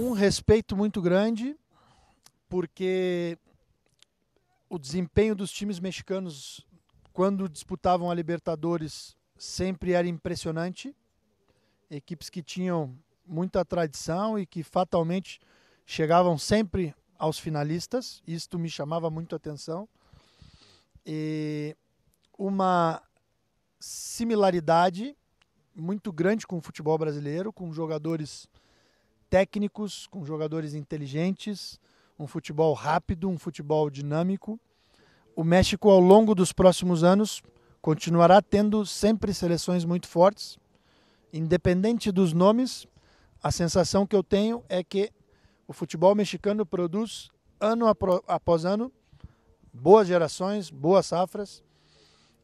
Um respeito muito grande, porque o desempenho dos times mexicanos quando disputavam a Libertadores sempre era impressionante. Equipes que tinham muita tradição e que fatalmente chegavam sempre aos finalistas. Isto me chamava muito a atenção. E uma similaridade muito grande com o futebol brasileiro, com jogadores técnicos, com jogadores inteligentes, um futebol rápido, um futebol dinâmico. O México, ao longo dos próximos anos, continuará tendo sempre seleções muito fortes. Independente dos nomes, a sensação que eu tenho é que o futebol mexicano produz, ano após ano, boas gerações, boas safras.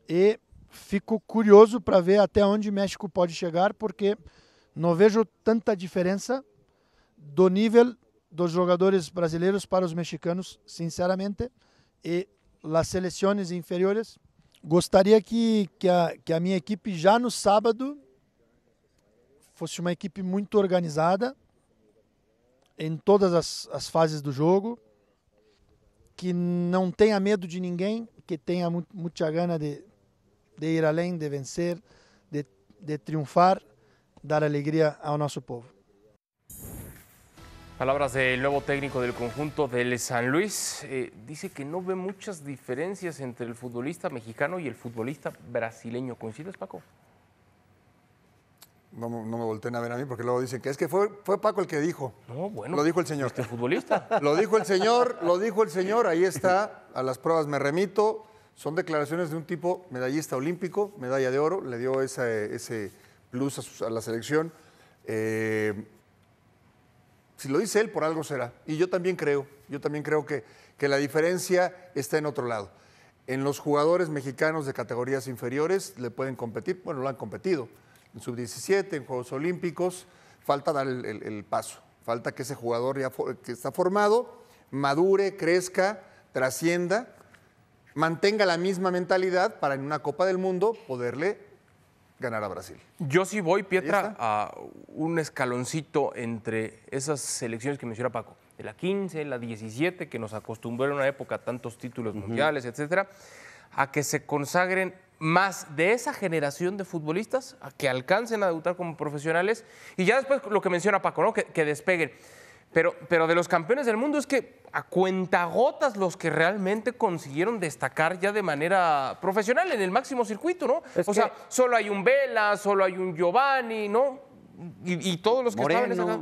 E fico curioso para ver até onde o México pode chegar, porque não vejo tanta diferença do nível dos jogadores brasileiros para os mexicanos, sinceramente, e as seleções inferiores. Gostaria que, que, a, que a minha equipe já no sábado fosse uma equipe muito organizada em todas as, as fases do jogo, que não tenha medo de ninguém, que tenha muita gana de, de ir além, de vencer, de, de triunfar, dar alegria ao nosso povo. Palabras del nuevo técnico del conjunto del San Luis. Eh, dice que no ve muchas diferencias entre el futbolista mexicano y el futbolista brasileño. ¿Coincides, Paco? No, me volteen a ver a mí porque luego dicen que es que fue, fue Paco el que dijo. No, bueno. Lo dijo el señor. Este futbolista. Lo dijo el señor, lo dijo el señor. Ahí está. A las pruebas me remito. Son declaraciones de un tipo medallista olímpico, medalla de oro. Le dio ese plus a, la selección. Eh, si lo dice él, por algo será. Y yo también creo, yo también creo que, que la diferencia está en otro lado. En los jugadores mexicanos de categorías inferiores le pueden competir, bueno, lo han competido. En sub-17, en Juegos Olímpicos, falta dar el, paso. Falta que ese jugador ya que está formado madure, crezca, trascienda, mantenga la misma mentalidad para en una Copa del Mundo poderle ganar a Brasil. Yo sí voy, Pietra, a un escaloncito entre esas selecciones que menciona Paco, de la 15, la 17, que nos acostumbró en una época a tantos títulos mundiales, etcétera, a que se consagren más de esa generación de futbolistas a que alcancen a debutar como profesionales y ya después lo que menciona Paco, ¿no? que despeguen. Pero, pero de los campeones del mundo es que a cuentagotas los que realmente consiguieron destacar ya de manera profesional en el máximo circuito, ¿no? o sea, solo hay un Vela, solo hay un Giovanni, ¿no? Y, todos los que estaban en esa...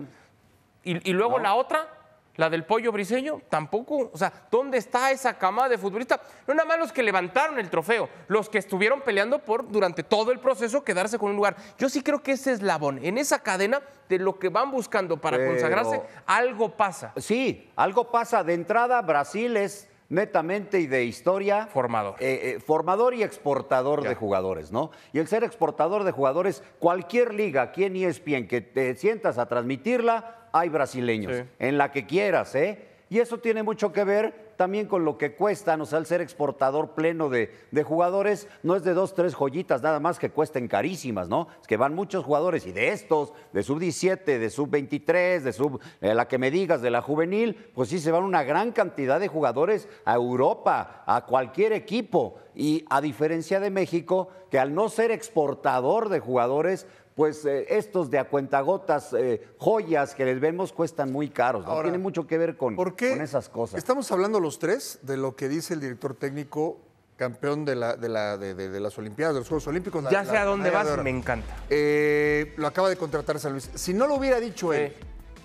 Y, y luego la otra, la del pollo briseño, tampoco. O sea, ¿dónde está esa cama de futbolista? No nada más los que levantaron el trofeo, los que estuvieron peleando por durante todo el proceso quedarse con un lugar. Yo sí creo que ese eslabón, en esa cadena de lo que van buscando para consagrarse, algo pasa. Sí, algo pasa. De entrada, Brasil es netamente y de historia. Formador. Eh, eh, formador y exportador de jugadores, ¿no? Y el ser exportador de jugadores, cualquier liga, quien bien, que te sientas a transmitirla, hay brasileños, en la que quieras, ¿eh? Y eso tiene mucho que ver también con lo que cuesta, o sea, al ser exportador pleno de, jugadores, no es de dos, tres joyitas nada más que cuesten carísimas, ¿no? Es que van muchos jugadores y de estos, de sub-17, de sub-23, de sub, eh, la que me digas, de la juvenil, pues sí se van una gran cantidad de jugadores a Europa, a cualquier equipo. Y a diferencia de México, que al no ser exportador de jugadores, pues eh, estos de a cuentagotas, eh, joyas que les vemos cuestan muy caros. no tiene mucho que ver con, esas cosas. Estamos hablando los tres de lo que dice el director técnico campeón de, la, de, la, de, las Olimpiadas, de los Juegos Olímpicos. Ya sé a dónde vas, me encanta. Eh, lo acaba de contratar San Luis. Si no lo hubiera dicho él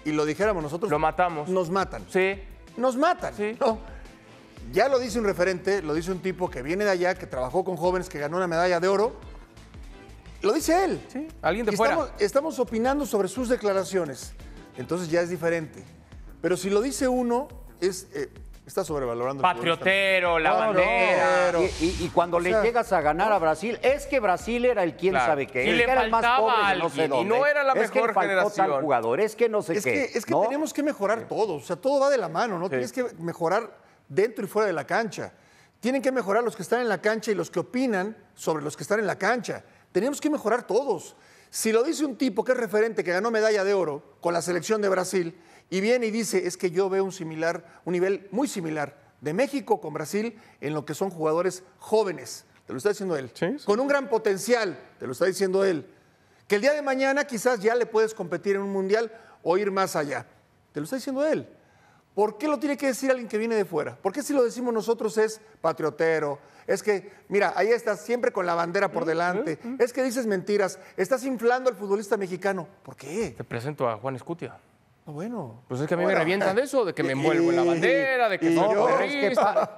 y lo dijéramos nosotros, lo matamos. Nos matan. Sí. Nos matan. No. Ya lo dice un referente, lo dice un tipo que viene de allá, que trabajó con jóvenes, que ganó una medalla de oro lo dice él. alguien de estamos, fuera. Estamos opinando sobre sus declaraciones. Entonces ya es diferente. Pero si lo dice uno, es. Eh, está sobrevalorando. Patriotero, la bandera. Y, cuando le llegas a ganar a Brasil, es que Brasil era el quien sabe qué. era más y no era la mejor generación. es que no sé es Que, es que tenemos que mejorar todo. O sea, todo va de la mano, ¿no? Tienes que mejorar dentro y fuera de la cancha. Tienen que mejorar los que están en la cancha y los que opinan sobre los que están en la cancha. Tenemos que mejorar todos. Si lo dice un tipo que es referente, que ganó medalla de oro con la selección de Brasil, y viene y dice, es que yo veo un similar, un nivel muy similar de México con Brasil en lo que son jugadores jóvenes, te lo está diciendo él, con un gran potencial, te lo está diciendo él, que el día de mañana quizás ya le puedes competir en un mundial o ir más allá, te lo está diciendo él. ¿Por qué lo tiene que decir alguien que viene de fuera? ¿Por qué si lo decimos nosotros es patriotero? Es que, mira, ahí estás siempre con la bandera por delante. Es que dices mentiras. Estás inflando al futbolista mexicano. ¿Por qué? Te presento a Juan Escutia. Ah, bueno. Pues es que a mí me revientan de eso, de que me envuelvo en la bandera, de que no, yo,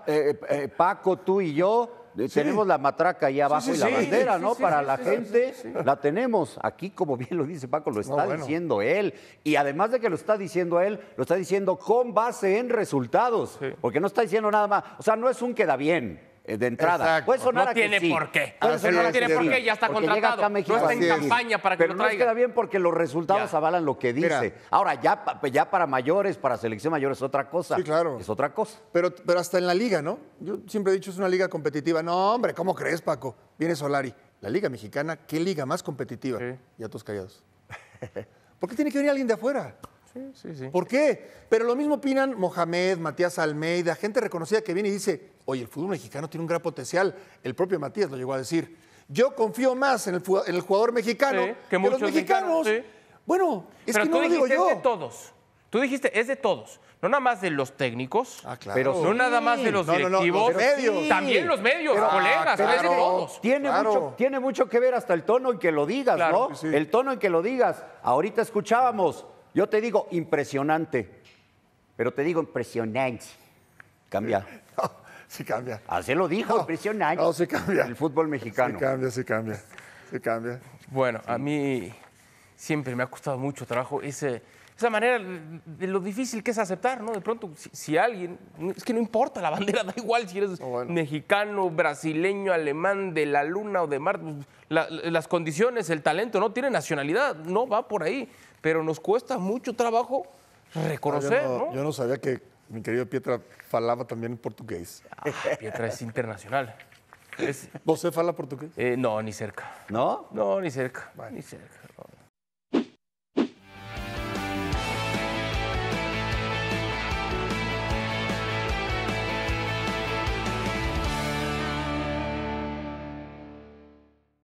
eh, eh, Paco, tú y yo tenemos la matraca ahí abajo y la bandera, ¿no? Para la gente la tenemos. Aquí, como bien lo dice Paco, lo está diciendo él. Y además de que lo está diciendo él, lo está diciendo con base en resultados. Porque no está diciendo nada más. O sea, no es un queda bien. Eh, de entrada. Exacto. no tiene por qué. no tiene por qué, ya está contratado. no está en campaña para que lo traiga. No queda bien porque los resultados avalan lo que dice. Ahora, pues, ya, para mayores, para selección mayor es otra cosa. Sí, claro. Es otra cosa. Pero, pero hasta en la liga, ¿no? Yo siempre he dicho es una liga competitiva. No, hombre, ¿cómo crees, Paco? Viene Solari. La liga mexicana, ¿qué liga más competitiva? Ya todos callados. ¿Por qué tiene que venir alguien de afuera? ¿Por qué? Pero lo mismo opinan Mohamed, Matías Almeida, gente reconocida que viene y dice, oye, el fútbol mexicano tiene un gran potencial. El propio Matías lo llegó a decir. Yo confío más en el, jugador mexicano que, los mexicanos. Bueno, es que no lo digo yo. Es de todos. Tú dijiste, es de todos. No nada más de los técnicos, ah, pero no nada más de los directivos. medios. También los medios, colegas, todos. Tiene, mucho, tiene mucho que ver hasta el tono en que lo digas, ¿no? El tono en que lo digas. Ahorita escuchábamos yo te digo impresionante, pero te digo impresionante. Cambia. No, oh, sí cambia. Así lo dijo, oh, impresionante. No, oh, sí cambia. El fútbol mexicano. Sí cambia, sí cambia. Sí cambia. Bueno, a mí siempre me ha costado mucho trabajo ese esa manera de lo difícil que es aceptar, ¿no? De pronto, si, alguien, es que no importa la bandera, da igual si eres mexicano, brasileño, alemán, de la luna o de mar. Pues, las condiciones, el talento, no tiene nacionalidad, no va por ahí, pero nos cuesta mucho trabajo reconocer, ah, no, yo, no, sabía que mi querido Pietra falaba también en portugués. Ah, Pietra es internacional. Es... ¿Vos fala portugués? Eh, no, ni cerca. ¿No? No, ni cerca, ni cerca. No.